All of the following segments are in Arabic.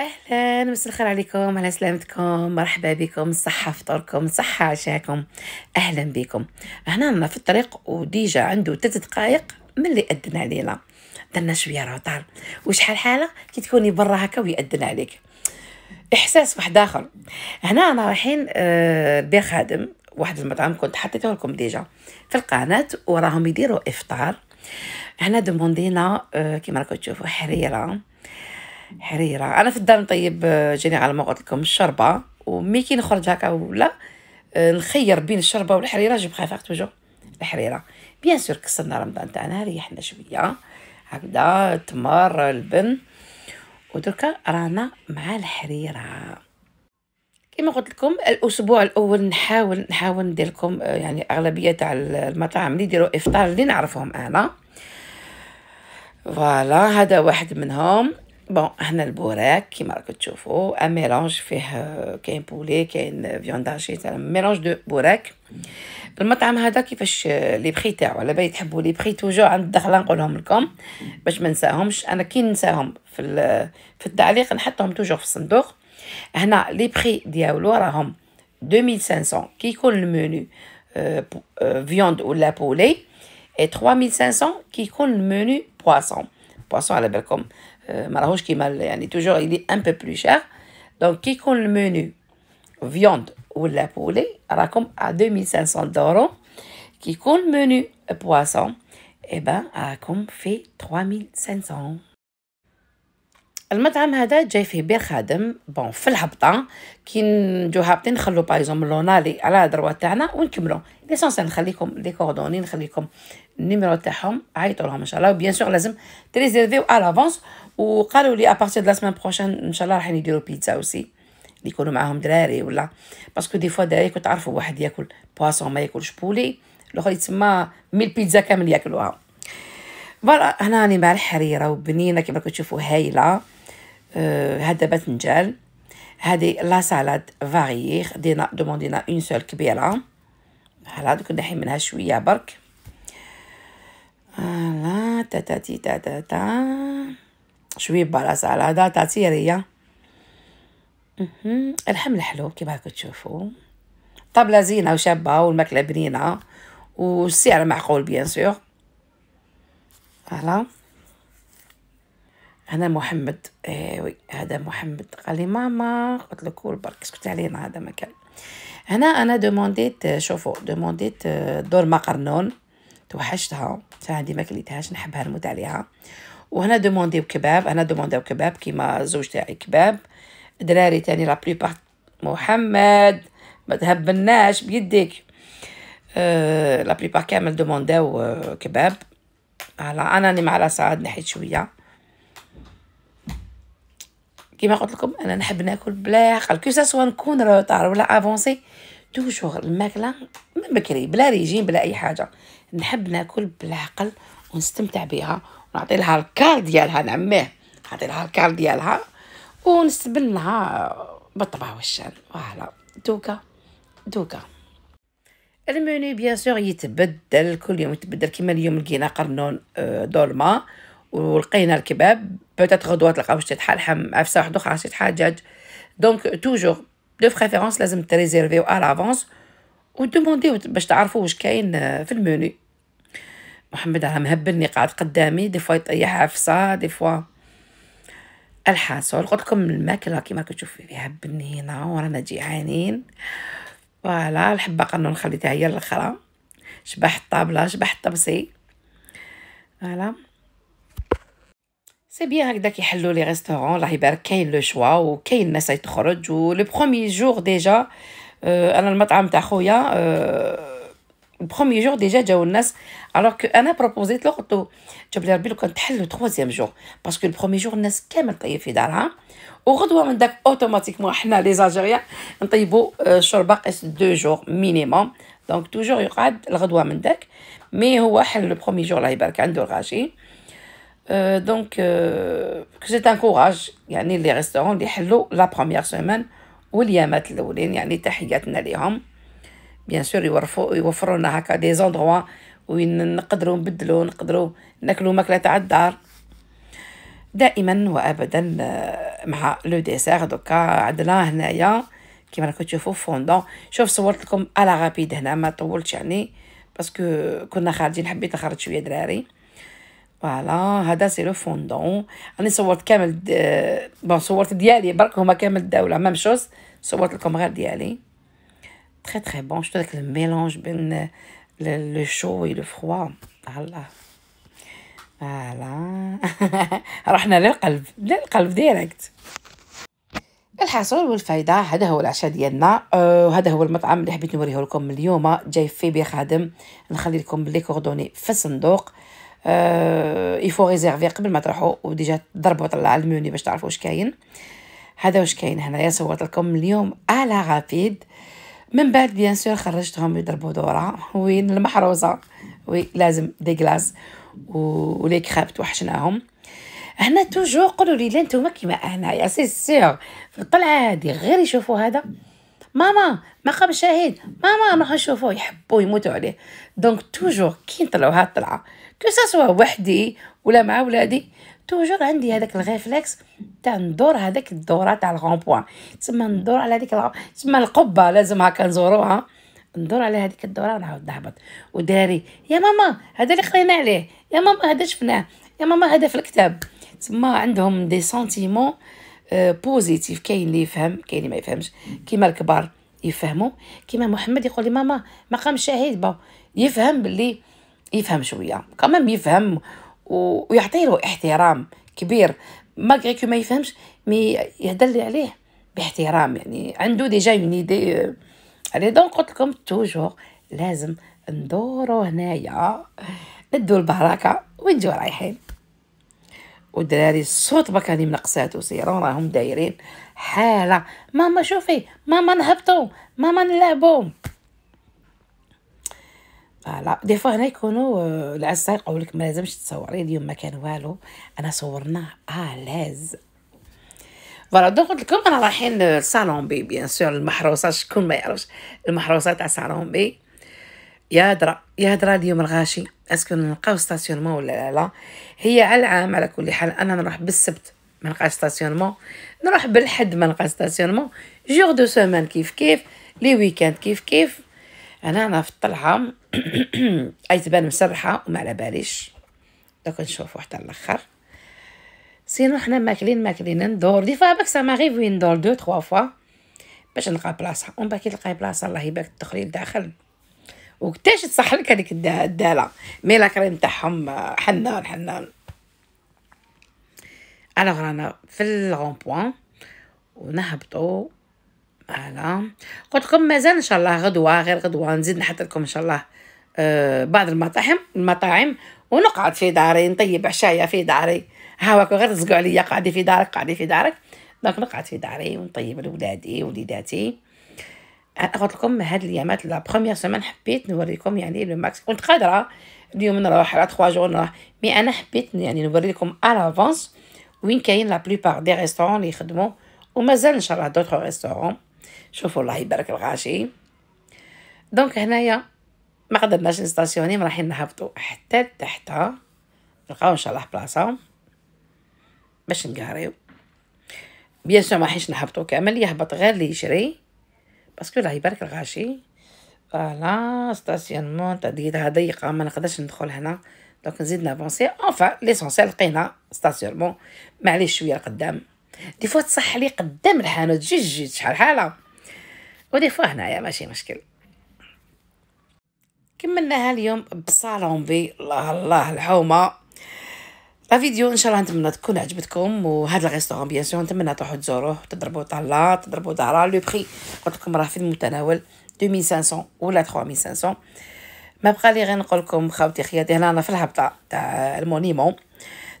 اهلا مساء الخير عليكم على سلامتكم مرحبا بكم صحة فطوركم صحة عشاكم اهلا بكم هنا في الطريق وديجا عنده ثلاث دقائق من اللي اذن علينا درنا شويه روطار وشحال حاله كي تكوني برا هكا ويأذن عليك احساس واحد اخر هنا انا رايحين آه بخادم خادم واحد المطعم كنت حطيته لكم ديجا في القناه وراهم يديروا افطار هنا دوموندينا آه كيما راكم تشوفوا حريره حريره انا في الدار نطيب آه، جيني على ما قلت لكم الشربه ومي كي نخرج هكا ولا آه، نخير بين الشربه والحريره جو بريفير توجو الحريره بيان سور كسرنا رمضان تاعنا ريحنا شويه هكذا تمر البن ودركا رانا مع الحريره كما قلت لكم الاسبوع الاول نحاول نحاول ندير لكم آه، يعني اغلبيه تاع المطاعم اللي يديروا افطار اللي نعرفهم انا فوالا هذا واحد منهم بون هنا البوراك كيما راكم تشوفوا ان ميلانج فيه كاين بولي كاين فيونداجي ميلونج دو بوراك المطعم هذا كيفاش لي بري تاعو على بالي تحبوا لي بري توجو عند الدخله نقولهم لكم باش ما نساهمش انا كي ننساهم في في التعليق نحطهم توجو في الصندوق هنا لي بري ديالو راهم 2500 كي يكون المنيو فيوند ولا بولي اي 3500 كي يكون المنيو بواسون بواسون على بالكم Euh, Marahouch qui mal est toujours, il est un peu plus cher. Donc, qui compte le menu viande ou la poulet, raconte à 2500 d'euros. Qui compte le menu euh, poisson, eh ben, raconte fait 3500. المطعم هذا جاي فيه بير خادم بون في الهبطه كي نجو هابطين نخلو بايزوم لونالي على الدروا تاعنا ونكملو ليسونسيال نخليكم لي كوردوني نخليكم النيميرو تاعهم عيطوا لهم ان شاء الله وبيان سور لازم تريزيرفيو على لافونس وقالوا لي ابارتي دو لا سيمين بروشين ان شاء الله راح نديرو بيتزا اوسي يكونوا معاهم دراري ولا باسكو دي فوا دراري كنت تعرفوا واحد ياكل بواسون ما ياكلش بولي الاخر يتسمى ميل بيتزا كامل ياكلوها فوالا هنا راني مع الحريره وبنينه كيما كتشوفوا هايله Euh, هذا باذنجان هذه لا سالاد فاريي خدينا دوموندينا اون سول كبيره هلا دوك نحي منها شويه برك فوالا تا تا تي تا تا تا شويه بلا سالاد تيريا الحمل حلو كيما راكم تشوفوا طابله زينه وشابه والماكله بنينه والسعر معقول بيان سور فوالا انا محمد ايوي آه، هذا محمد قال لي ماما قلت له كول برك سكت علينا هذا ما كان هنا انا دومونديت شوفوا دومونديت دور مقرنون توحشتها عندي ما كليتهاش نحبها نموت عليها وهنا دومونديو كباب انا دومونديو كباب كيما زوج تاعي كباب دراري تاني لا بارت محمد ما تهبلناش بيديك آه، لا بارت كامل دومونداو آه، كباب على انا اللي مع راسها نحيت شويه كيما قلت لكم انا نحب ناكل بلا عقل كو سوا نكون روطار ولا افونسي توجور الماكله من بكري بلا ريجيم بلا اي حاجه نحب ناكل بلا عقل ونستمتع بها ونعطي لها الكار ديالها نعميه نعطي لها الكار ديالها ونستبنها بالطبع والشان فوالا دوكا دوكا المنيو بيان سور يتبدل كل يوم يتبدل كيما اليوم لقينا قرنون آه، دولما ولقينا الكباب peut-être غدوة تلقاو شتيت حال حم عفسه واحده اخرى شتيت حال دجاج دونك توجور دو بريفيرونس لازم تريزيرفيو ا لافونس ودومونديو باش تعرفوا واش كاين في المنيو محمد راه مهبلني قاعد قدامي دي فوا يطيح عفسه دي فوا الحاصل قلت لكم الماكله كيما كتشوف فيها هنا ورانا جيعانين فوالا الحبه قانون خليتها هي الاخرى شبح الطابله شبح الطبسي فوالا سي بيان هكذا كيحلوا لي ريستورون الله يبارك كاين لو شوا وكاين ناس تخرج ولو برومي جور ديجا اه انا المطعم تاع خويا اه بروميي جور ديجا جاو الناس الوغ كو انا بروبوزيت له قلت له جاب لي ربي لو كان تحل لو تخوازيام جور باسكو البروميي جور الناس كامل طيب في دارها وغدوه من داك اوتوماتيكمون حنا لي زاجيريا نطيبوا شوربه قيس دو جور مينيموم دونك توجور يقعد الغدوه من داك مي هو حل لو بروميي جور الله يبارك عنده الغاشي دونك كو تنكوراج يعني لي ريستورون اللي حلوا لا بروميير سيمين واليامات الاولين يعني تحياتنا ليهم بيان سور يوفروا يوفروا لنا هكا دي زوندروا وين نقدروا نبدلوا نقدروا ناكلوا ماكله تاع الدار دائما وابدا مع لو ديسير دوكا عندنا هنايا كيما راكم تشوفوا فوندون شوف صورت لكم على غابيد هنا ما طولتش يعني باسكو كنا خارجين حبيت نخرج شويه دراري فوالا هذا سي لو فوندون انا صورت كامل بون صورت ديالي برك هما كامل الدوله ميم شوز صورت لكم غير ديالي تري تري بون شتو داك الميلونج بين لو شو و لو فخوا هلا فوالا رحنا للقلب للقلب ديريكت الحصول والفايدة هذا هو العشاء ديالنا وهذا هو المطعم اللي حبيت نوريه لكم اليوم جاي فيه بخادم نخلي لكم لي كوردوني في الصندوق يفو آه، ريزيرفي قبل ما تروحوا وديجا ضربوا طلع الميوني باش تعرفوا واش كاين هذا واش كاين هنايا صورت لكم اليوم على غابيد من بعد بيان سور خرجتهم يضربوا دوره وين المحروسه وي لازم دي غلاس ولي كريب توحشناهم هنا توجور قولوا لي لا نتوما كيما يا سي سيغ في الطلعه هادي غير يشوفوا هذا ماما مقام شاهد ماما نروحو نشوفوه يحبو يموتوا عليه دونك توجور كي نطلعوا هاد الطلعه كو سوا وحدي ولا مع ولادي توجور عندي هذاك الغيفلكس تاع ندور هذاك الدوره تاع الغون بوان تسمى ندور على هذيك تسمى القبه لازم هكا نزوروها ندور على هذيك الدوره ونعاود نهبط وداري يا ماما هذا اللي قرينا عليه يا ماما هذا شفناه يا ماما هذا في الكتاب تسمى عندهم دي سونتيمون بوزيتيف كاين اللي يفهم كاين اللي ما يفهمش كيما الكبار يفهموا كيما محمد يقول لي ماما مقام شهيد با يفهم باللي يفهم شويه كمان يفهم ويعطي له احترام كبير ما كو ما يفهمش مي يهدر عليه باحترام يعني عنده ديجا اون ايدي علي دونك قلت لكم توجور لازم ندورو هنايا ندو البركه ونجو رايحين ودراري الصوت ما كان منقصاتو سيرون راهم دايرين حاله ماما شوفي ماما نهبطو ماما نلعبو فوالا دي فوا هنا يكونوا آه، العسال يقول لك ما لازمش تصوري اليوم ما كان والو انا صورناه اه لاز فوالا دونك قلت لكم انا رايحين لصالون بي بيان سور المحروسه شكون ما يعرفش المحروسه تاع صالون بي يا درا يا درا اليوم الغاشي اسكو نلقاو ستاسيونمون ولا لا لا هي على العام على كل حال انا نروح بالسبت ما نلقاش ستاسيونمون نروح بالحد ما نلقى ستاسيونمون جور دو سومان كيف كيف لي ويكاند كيف كيف انا انا في الطلعه اي تبان مسرحه وما على باليش دوك نشوف واحد الاخر سينو حنا ماكلين ماكلين ندور دي فوا باك سا ماغي وين ندور دو تخوا فوا باش نلقى بلاصه اون باكي تلقاي بلاصه الله يبارك تدخلي لداخل وقتاش تصح لك هذيك الداله مي لاكريم تاعهم آه، حنان حنان الوغ رانا في الغون بوان ونهبطوا هلا قلت لكم مازال ان شاء الله غدوه غير غدوه نزيد نحط لكم ان شاء الله آه، بعض المطاعم المطاعم ونقعد في داري نطيب عشايا في داري هاوك غير تزقوا عليا قاعدي في دارك قاعدي في دارك دونك نقعد في داري ونطيب لولادي وليداتي أه، قلت لكم هاد الايامات لا بروميير سيمين حبيت نوريكم يعني لو ماكس كنت قادره اليوم نروح على 3 جور نروح مي انا حبيت يعني نوريكم على افونس وين كاين لا بلوبار دي ريستوران اللي يخدموا ومازال ان شاء الله دوتغ ريستوران شوفوا الله يبارك الغاشي دونك هنايا ما قدرناش نستاسيوني رايحين نهبطوا حتى تحت نلقاو ان شاء الله بلاصه باش نقاريو بيان سور ما حيش نهبطو كامل يهبط غير اللي يشري باسكو الله يبارك الغاشي فوالا ستاسيونمون تاع ضيقه ما نقدرش ندخل هنا دونك نزيد نافونسي اونفا ليسونسيال لقينا ستاسيونمون معليش شويه لقدام دي فوا تصح لي قدام الحانوت جوج جوج شحال حاله ودي هنايا ماشي مشكل كملناها اليوم بصالون بي الله الله الحومه لا فيديو ان شاء الله نتمنى تكون عجبتكم وهذا الريستوران بيان سور نتمنى تروحوا تزوروه تضربوا طلا تضربوا دارا لو بري قلت لكم راه في المتناول 2500 ولا 3500 ما بقى لي غير نقول لكم خاوتي خياتي هنا انا في الهبطه تاع المونيمون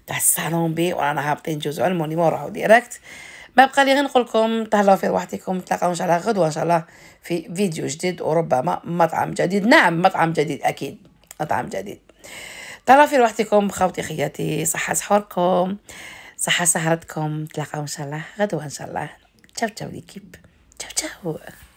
تاع الصالون بي وانا هابطين جوزو على المونيمون راهو ديريكت ما بقى لي غير نقول لكم تهلاو في رواحتكم نتلاقاو ان شاء الله غدوه ان شاء الله في فيديو جديد وربما مطعم جديد نعم مطعم جديد اكيد مطعم جديد تهلاو في رواحتكم خوتي خياتي صحه سحوركم صحه سهرتكم نتلاقاو ان شاء الله غدوه ان شاء الله تشاو تشاو ليكيب تشاو تشاو